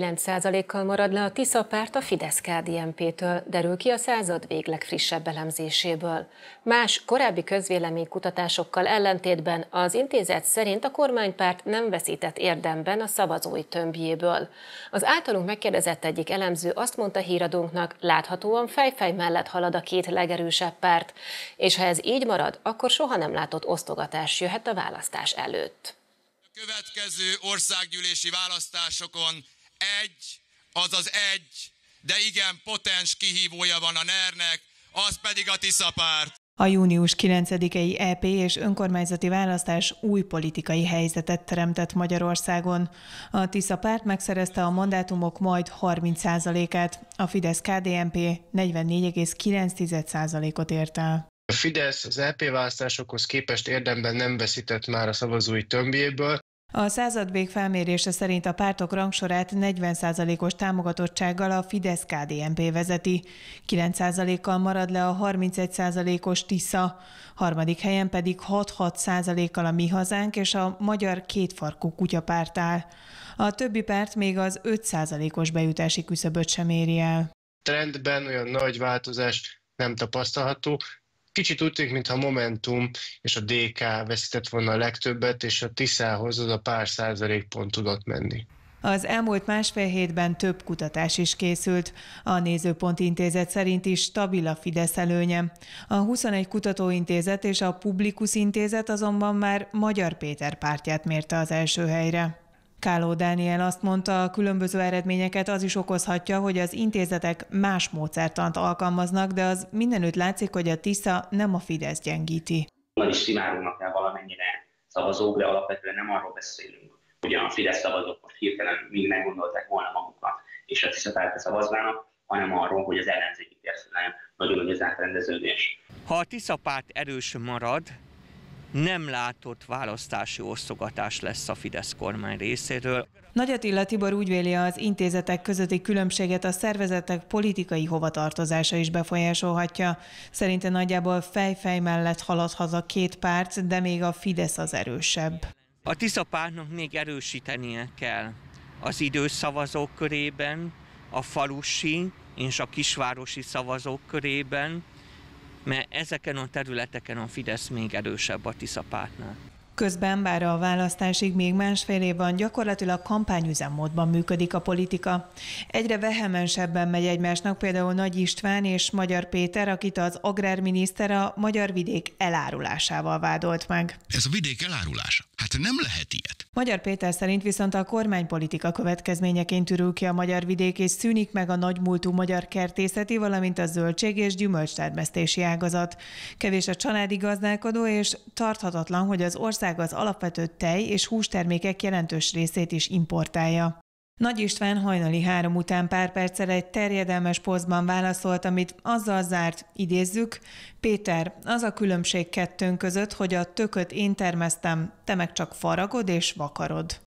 9%-kal marad le a Tisza párt a fidesz kdmp től derül ki a század végleg frissebb elemzéséből. Más korábbi közvéleménykutatásokkal ellentétben az intézet szerint a kormánypárt nem veszített érdemben a szavazói tömbjéből. Az általunk megkérdezett egyik elemző azt mondta híradónknak, láthatóan fejfej mellett halad a két legerősebb párt, és ha ez így marad, akkor soha nem látott osztogatás jöhet a választás előtt következő országgyűlési választásokon egy, az egy, de igen potens kihívója van a NER-nek, az pedig a Tisza párt. A június 9-i EP és önkormányzati választás új politikai helyzetet teremtett Magyarországon. A Tisza párt megszerezte a mandátumok majd 30%-át, a Fidesz-KDNP 44,9%-ot ért el. A Fidesz az EP választásokhoz képest érdemben nem veszített már a szavazói tömbjéből, a századvég felmérése szerint a pártok rangsorát 40%-os támogatottsággal a fidesz KDMP vezeti, 9%-kal marad le a 31%-os TISZA, harmadik helyen pedig 6-6%-kal a Mi Hazánk és a Magyar Kétfarkú Kutyapárt áll. A többi párt még az 5%-os bejutási küszöböt sem éri el. Trendben olyan nagy változás nem tapasztalható, Kicsit úgy tűnik, mintha Momentum és a DK veszített volna a legtöbbet, és a Tiszához az a pár százalék pont tudott menni. Az elmúlt másfél hétben több kutatás is készült. A Nézőpont Intézet szerint is stabil a Fidesz előnye. A 21 Kutatóintézet és a Publikus Intézet azonban már Magyar Péter pártját mérte az első helyre. Káló Dániel azt mondta, a különböző eredményeket az is okozhatja, hogy az intézetek más módszertant alkalmaznak, de az mindenütt látszik, hogy a TISZA nem a Fidesz gyengíti. Onnan is szimárulnak el valamennyire szavazók, de alapvetően nem arról beszélünk, hogy a Fidesz szavazók most hirtelen mind meggondolták volna magukat, és a TISZA pártra szavazvának, hanem arról, hogy az ellenzéki térszelen nagyon nagy az átrendeződés. Ha a TISZA párt erős marad, nem látott választási osztogatás lesz a Fidesz kormány részéről. Nagy Attila Tibor úgy véli, az intézetek közötti különbséget a szervezetek politikai hovatartozása is befolyásolhatja. Szerinte nagyjából fejfej mellett haladhat a két párt, de még a Fidesz az erősebb. A Tisza pártnak még erősítenie kell az idős szavazók körében, a falusi és a kisvárosi szavazók körében, mert ezeken a területeken a Fidesz még erősebb a Tiszapártnál. Közben, bár a választásig még másfél év van, gyakorlatilag kampányüzemmódban működik a politika. Egyre vehemensebben megy egymásnak például Nagy István és Magyar Péter, akit az agrárminiszter a magyar vidék elárulásával vádolt meg. Ez a vidék elárulása? Hát nem lehet ilyet. Magyar Péter szerint viszont a kormánypolitika következményeként ürül ki a magyar vidék, és szűnik meg a nagymúltú magyar kertészeti, valamint a zöldség és gyümölcstermesztési ágazat. Kevés a családi gazdálkodó, és tarthatatlan, hogy az ország az alapvető tej és hústermékek jelentős részét is importálja. Nagy István hajnali három után pár perccel egy terjedelmes posztban válaszolt, amit azzal zárt, idézzük, Péter, az a különbség kettőnk között, hogy a tököt én termesztem, te meg csak faragod és vakarod.